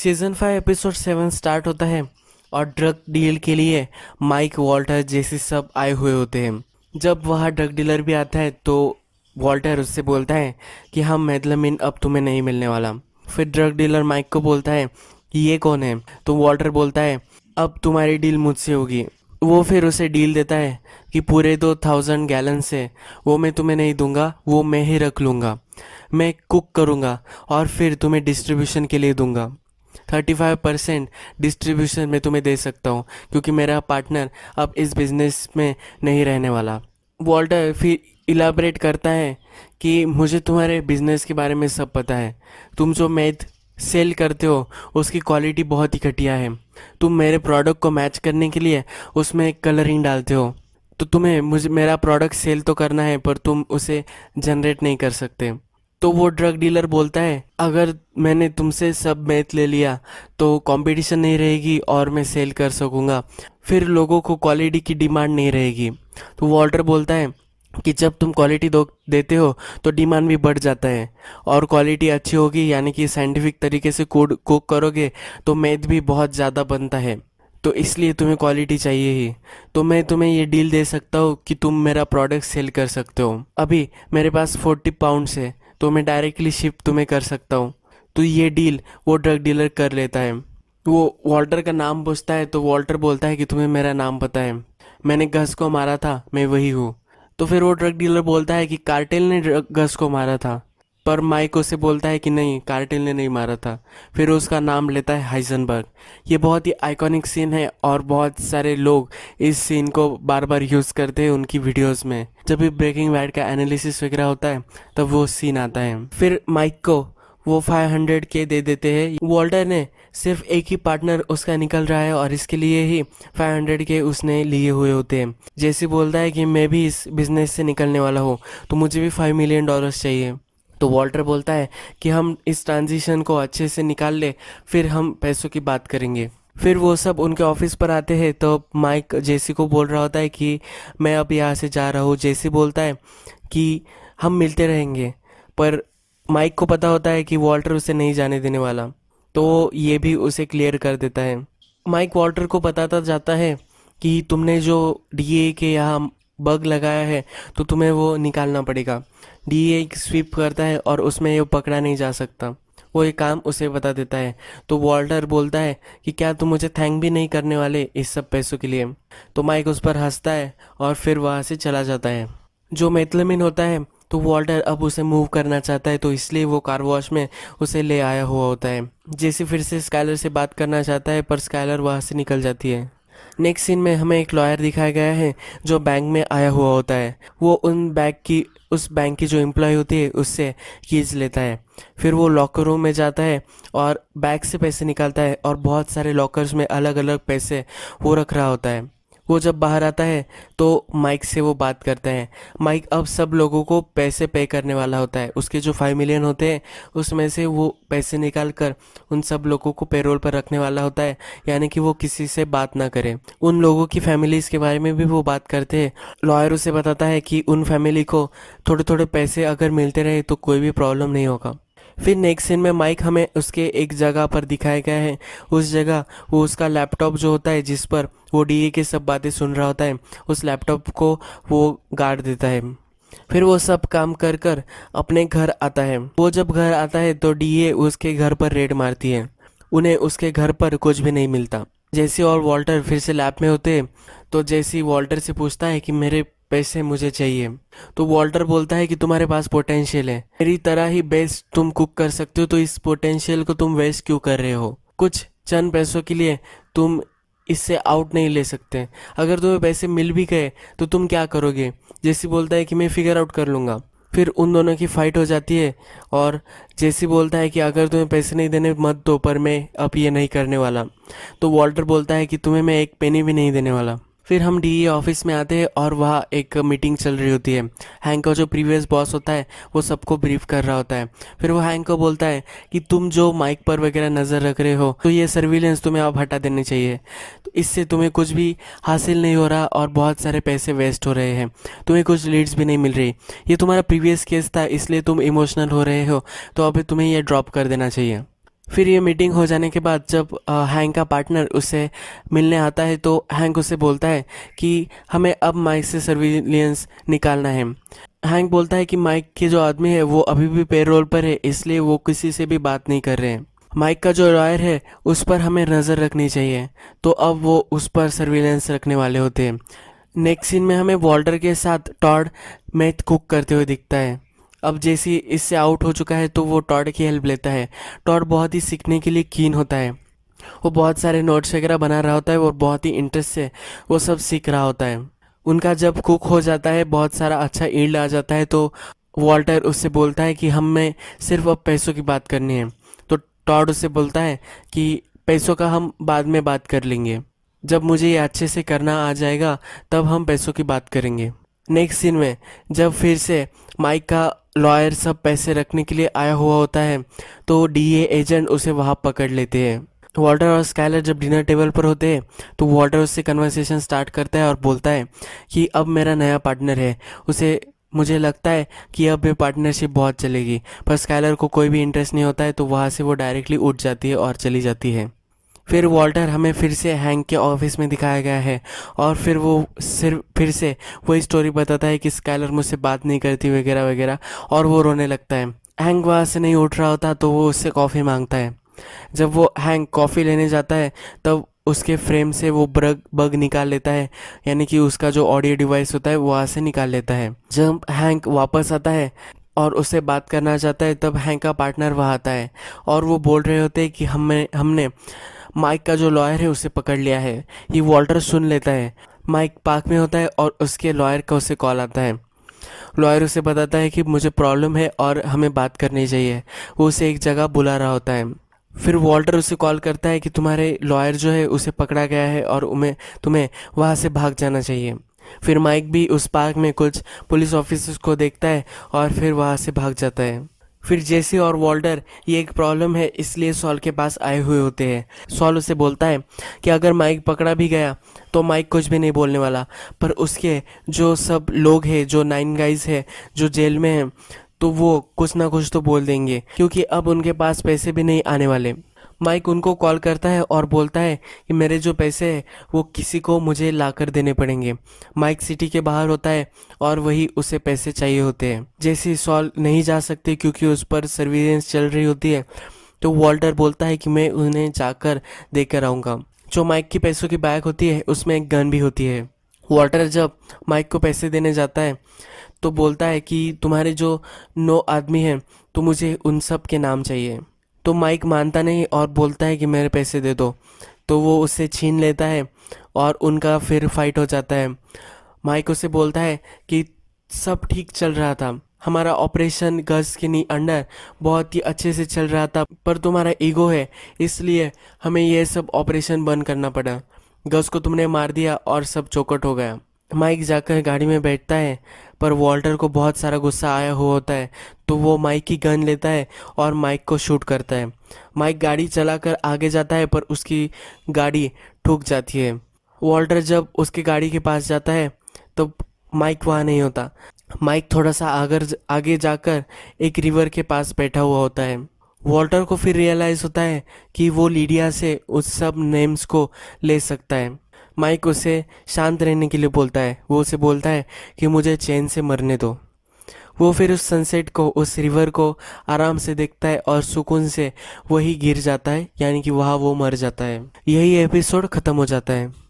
season five episode seven start होता है और ड्रग डील के लिए माइक वॉल्टर जैसे सब आए हुए होते हैं जब वहाँ ड्रग डीलर भी आता है तो वॉल्टर उससे बोलता है कि हम मेदलमिन अब तुम्हें नहीं मिलने वाला फिर ड्रग डीलर माइक को बोलता है कि ये कौन है तो वॉल्टर बोलता है अब तुम्हारी डील मुझसे होगी वो फिर उसे डील देता है कि पूरे दो थाउजेंड गैलन से वो मैं तुम्हें नहीं दूंगा वो मैं ही रख लूँगा मैं कुक करूँगा और फिर तुम्हें डिस्ट्रीब्यूशन के लिए दूंगा थर्टी फाइव परसेंट डिस्ट्रीब्यूशन में तुम्हें दे सकता हूँ क्योंकि मेरा पार्टनर अब इस बिज़नेस में नहीं रहने वाला वॉल्टर फिर इलाबरेट करता है कि मुझे तुम्हारे बिज़नेस के बारे में सब पता है तुम जो मैथ सेल करते हो उसकी क्वालिटी बहुत ही घटिया है तुम मेरे प्रोडक्ट को मैच करने के लिए उसमें कलरिंग डालते हो तो तुम्हें मुझे मेरा प्रोडक्ट सेल तो करना है पर तुम उसे जनरेट नहीं कर सकते तो वो ड्रग डीलर बोलता है अगर मैंने तुमसे सब मैथ ले लिया तो कंपटीशन नहीं रहेगी और मैं सेल कर सकूँगा फिर लोगों को क्वालिटी की डिमांड नहीं रहेगी तो वॉल्टर बोलता है कि जब तुम क्वालिटी देते हो तो डिमांड भी बढ़ जाता है और क्वालिटी अच्छी होगी यानी कि साइंटिफिक तरीके से कोड कुक करोगे तो मैथ भी बहुत ज़्यादा बनता है तो इसलिए तुम्हें क्वालिटी चाहिए ही तो मैं तुम्हें ये डील दे सकता हूँ कि तुम मेरा प्रोडक्ट सेल कर सकते हो अभी मेरे पास फोर्टी पाउंड्स है तो मैं डायरेक्टली शिफ्ट तुम्हें कर सकता हूँ तो ये डील वो ड्रग डीलर कर लेता है वो वॉल्टर का नाम पूछता है तो वॉल्टर बोलता है कि तुम्हें मेरा नाम पता है मैंने गस को मारा था मैं वही हूँ तो फिर वो ड्रग डीलर बोलता है कि कार्टेल ने गस को मारा था पर माइक उसे बोलता है कि नहीं कार्टिल ने नहीं मारा था फिर उसका नाम लेता है हाइजनबर्ग ये बहुत ही आइकॉनिक सीन है और बहुत सारे लोग इस सीन को बार बार यूज़ करते हैं उनकी वीडियोस में जब भी ब्रेकिंग बैड का एनालिसिस वगैरह होता है तब वो सीन आता है फिर माइक को वो 500 के दे देते हैं वॉल्टर ने सिर्फ एक ही पार्टनर उसका निकल रहा है और इसके लिए ही 500 के उसने लिए हुए होते हैं जैसे बोलता है कि मैं भी इस बिज़नेस से निकलने वाला हूँ तो मुझे भी 5 मिलियन डॉलर्स चाहिए तो वॉल्टर बोलता है कि हम इस ट्रांजिशन को अच्छे से निकाल ले फिर हम पैसों की बात करेंगे फिर वो सब उनके ऑफिस पर आते हैं तो माइक जेसी को बोल रहा होता है कि मैं अब यहाँ से जा रहा हूँ जेसी बोलता है कि हम मिलते रहेंगे पर माइक को पता होता है कि वॉल्टर उसे नहीं जाने देने वाला तो ये भी उसे क्लियर कर देता है माइक वॉल्टर को बताता जाता है कि तुमने जो डीए के यहाँ बग लगाया है तो तुम्हें वो निकालना पड़ेगा डी एक स्वीप करता है और उसमें ये पकड़ा नहीं जा सकता वो ये काम उसे बता देता है तो वॉल्टर बोलता है कि क्या तुम मुझे थैंक भी नहीं करने वाले इस सब पैसों के लिए तो माइक उस पर हंसता है और फिर वहाँ से चला जाता है जो मेथलमिन होता है तो वॉल्टर अब उसे मूव करना चाहता है तो इसलिए वो कार वॉश में उसे ले आया हुआ होता है जैसे फिर से स्काइलर से बात करना चाहता है पर स्काइलर वहाँ से निकल जाती है नेक्स्ट सीन में हमें एक लॉयर दिखाया गया है जो बैंक में आया हुआ होता है वो उन बैंक की उस बैंक की जो एम्प्लॉय होती है उससे कीज लेता है फिर वो लॉकर रूम में जाता है और बैग से पैसे निकालता है और बहुत सारे लॉकर्स में अलग अलग पैसे वो रख रहा होता है वो जब बाहर आता है तो माइक से वो बात करता है माइक अब सब लोगों को पैसे पे करने वाला होता है उसके जो फाइव मिलियन होते हैं उसमें से वो पैसे निकाल कर उन सब लोगों को पेरोल पर रखने वाला होता है यानी कि वो किसी से बात ना करें उन लोगों की फैमिलीज़ के बारे में भी वो बात करते हैं लॉयर उसे बताता है कि उन फैमिली को थोड़े थोड़े पैसे अगर मिलते रहे तो कोई भी प्रॉब्लम नहीं होगा फिर नेक्स्ट सीन में माइक हमें उसके एक जगह पर दिखाया गया है उस जगह वो उसका लैपटॉप जो होता है जिस पर वो डी की सब बातें सुन रहा होता है उस लैपटॉप को वो गाड़ देता है फिर वो सब काम कर कर अपने घर आता है वो जब घर आता है तो डी उसके घर पर रेड मारती है उन्हें उसके घर पर कुछ भी नहीं मिलता जैसे और वॉल्टर फिर से लैब में होते हैं तो जैसे वॉल्टर से पूछता है कि मेरे पैसे मुझे चाहिए तो वॉल्टर बोलता है कि तुम्हारे पास पोटेंशियल है मेरी तरह ही बेस्ट तुम कुक कर सकते हो तो इस पोटेंशियल को तुम वेस्ट क्यों कर रहे हो कुछ चंद पैसों के लिए तुम इससे आउट नहीं ले सकते अगर तुम्हें पैसे मिल भी गए तो तुम क्या करोगे जैसी बोलता है कि मैं फिगर आउट कर लूँगा फिर उन दोनों की फ़ाइट हो जाती है और जेसी बोलता है कि अगर तुम्हें पैसे नहीं देने मत दो पर मैं अब ये नहीं करने वाला तो वॉल्टर बोलता है कि तुम्हें मैं एक पेनी भी नहीं देने वाला फिर हम डी ऑफिस e में आते हैं और वहाँ एक मीटिंग चल रही होती है हैंक का जो प्रीवियस बॉस होता है वो सबको ब्रीफ कर रहा होता है फिर वो हैंक को बोलता है कि तुम जो माइक पर वगैरह नज़र रख रहे हो तो ये सर्विलेंस तुम्हें अब हटा देनी चाहिए तो इससे तुम्हें कुछ भी हासिल नहीं हो रहा और बहुत सारे पैसे वेस्ट हो रहे हैं तुम्हें कुछ लीड्स भी नहीं मिल रही ये तुम्हारा प्रीवियस केस था इसलिए तुम इमोशनल हो रहे हो तो अब तुम्हें यह ड्रॉप कर देना चाहिए फिर ये मीटिंग हो जाने के बाद जब हैंग का पार्टनर उसे मिलने आता है तो हैंग उसे बोलता है कि हमें अब माइक से सर्विलियंस निकालना है हैंग बोलता है कि माइक के जो आदमी है वो अभी भी पेरोल पर है इसलिए वो किसी से भी बात नहीं कर रहे हैं माइक का जो लॉयर है उस पर हमें नज़र रखनी चाहिए तो अब वो उस पर सर्विलेंस रखने वाले होते हैं नेक्स्ट सीन में हमें वॉल्टर के साथ टॉड मैथ कुक करते हुए दिखता है अब जैसे इससे आउट हो चुका है तो वो टॉड की हेल्प लेता है टॉड बहुत ही सीखने के लिए कीन होता है वो बहुत सारे नोट्स वगैरह बना रहा होता है और बहुत ही इंटरेस्ट से वो सब सीख रहा होता है उनका जब कुक हो जाता है बहुत सारा अच्छा ईल्ड आ जाता है तो वॉल्टर उससे बोलता है कि हमें सिर्फ अब पैसों की बात करनी है तो टॉड उससे बोलता है कि पैसों का हम बाद में बात कर लेंगे जब मुझे ये अच्छे से करना आ जाएगा तब हम पैसों की बात करेंगे नेक्स्ट सीन में जब फिर से माइक का लॉयर सब पैसे रखने के लिए आया हुआ होता है तो डीए एजेंट उसे वहाँ पकड़ लेते हैं वॉल्टर और स्काइलर जब डिनर टेबल पर होते हैं तो वाल्टर उससे कन्वर्सेशन स्टार्ट करता है और बोलता है कि अब मेरा नया पार्टनर है उसे मुझे लगता है कि अब ये पार्टनरशिप बहुत चलेगी पर स्काइलर को कोई भी इंटरेस्ट नहीं होता है तो वहाँ से वो डायरेक्टली उठ जाती है और चली जाती है फिर वॉल्टर हमें फिर से हैंक के ऑफिस में दिखाया गया है और फिर वो सिर्फ फिर से वही स्टोरी बताता है कि स्कैलर मुझसे बात नहीं करती वगैरह वगैरह और वो रोने लगता है हैंक वहाँ से नहीं उठ रहा होता तो वो उससे कॉफ़ी मांगता है जब वो हैंक कॉफ़ी लेने जाता है तब उसके फ्रेम से वो ब्रग बग निकाल लेता है यानी कि उसका जो ऑडियो डिवाइस होता है वहाँ से निकाल लेता है जब हैंक वापस आता है और उससे बात करना चाहता है तब हैंक का पार्टनर वहाँ आता है और वो बोल रहे होते हैं कि हमें हमने माइक का जो लॉयर है उसे पकड़ लिया है ये वॉल्टर सुन लेता है माइक पार्क में होता है और उसके लॉयर का उसे कॉल आता है लॉयर उसे बताता है कि मुझे प्रॉब्लम है और हमें बात करनी चाहिए वो उसे एक जगह बुला रहा होता है फिर वॉल्टर उसे कॉल करता है कि तुम्हारे लॉयर जो है उसे पकड़ा गया है और उन्हें तुम्हें वहाँ से भाग जाना चाहिए फिर माइक भी उस पार्क में कुछ पुलिस ऑफिसर्स को देखता है और फिर वहाँ से भाग जाता है फिर जेसी और वॉल्डर ये एक प्रॉब्लम है इसलिए सॉल के पास आए हुए होते हैं सॉल उसे बोलता है कि अगर माइक पकड़ा भी गया तो माइक कुछ भी नहीं बोलने वाला पर उसके जो सब लोग हैं जो नाइन गाइज हैं जो जेल में हैं तो वो कुछ ना कुछ तो बोल देंगे क्योंकि अब उनके पास पैसे भी नहीं आने वाले माइक उनको कॉल करता है और बोलता है कि मेरे जो पैसे हैं वो किसी को मुझे ला कर देने पड़ेंगे माइक सिटी के बाहर होता है और वही उसे पैसे चाहिए होते हैं जैसे सॉल नहीं जा सकते क्योंकि उस पर सर्विलेंस चल रही होती है तो वॉल्टर बोलता है कि मैं उन्हें जाकर देकर आऊँगा जो माइक की पैसों की बैग होती है उसमें एक गन भी होती है वॉल्टर जब माइक को पैसे देने जाता है तो बोलता है कि तुम्हारे जो नौ आदमी हैं तो मुझे उन सब के नाम चाहिए तो माइक मानता नहीं और बोलता है कि मेरे पैसे दे दो तो वो उससे छीन लेता है और उनका फिर फाइट हो जाता है माइक उसे बोलता है कि सब ठीक चल रहा था हमारा ऑपरेशन गर्ल्स के नी अंडर बहुत ही अच्छे से चल रहा था पर तुम्हारा ईगो है इसलिए हमें यह सब ऑपरेशन बंद करना पड़ा गर्ल्स को तुमने मार दिया और सब चौकट हो गया माइक जाकर गाड़ी में बैठता है पर वॉल्टर को बहुत सारा गुस्सा आया हुआ होता है तो वो माइक की गन लेता है और माइक को शूट करता है माइक गाड़ी चलाकर आगे जाता है पर उसकी गाड़ी ठूक जाती है वॉल्टर जब उसकी गाड़ी के पास जाता है तो माइक वहाँ नहीं होता माइक थोड़ा सा आगर आगे जाकर एक रिवर के पास बैठा हुआ होता है वॉल्टर को फिर रियलाइज़ होता है कि वो लीडिया से उस सब नेम्स को ले सकता है माइक उसे शांत रहने के लिए बोलता है वो उसे बोलता है कि मुझे चैन से मरने दो वो फिर उस सनसेट को उस रिवर को आराम से देखता है और सुकून से वही गिर जाता है यानी कि वहाँ वो मर जाता है यही एपिसोड ख़त्म हो जाता है